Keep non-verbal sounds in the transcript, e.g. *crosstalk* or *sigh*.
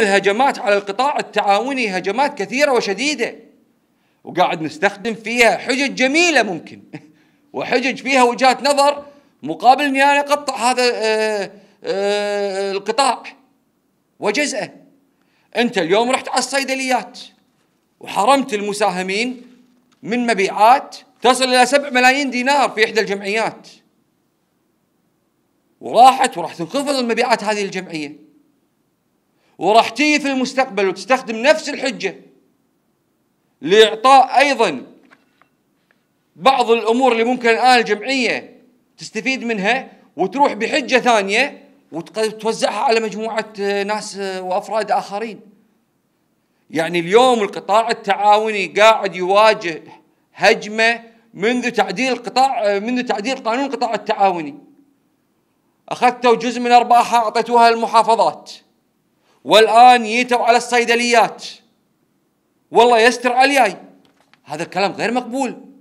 الهجمات على القطاع التعاوني هجمات كثيرة وشديدة وقاعد نستخدم فيها حجج جميلة ممكن *laughs* وحجج فيها وجهات نظر مقابل اني انا اقطع هذا آه، آه، القطاع وجزءه انت اليوم رحت على الصيدليات وحرمت المساهمين من مبيعات تصل الى 7 ملايين دينار في احدى الجمعيات وراحت وراح تنخفض المبيعات هذه الجمعيه وراح تيجي في المستقبل وتستخدم نفس الحجة لإعطاء أيضا بعض الأمور اللي ممكن الآن الجمعية تستفيد منها وتروح بحجة ثانية وتوزعها على مجموعة ناس وأفراد آخرين يعني اليوم القطاع التعاوني قاعد يواجه هجمة منذ تعديل قطاع منذ تعديل قانون القطاع التعاوني أخذتوا جزء من أرباحها أعطيتوها للمحافظات والآن يتوا على الصيدليات والله يستر علي هذا الكلام غير مقبول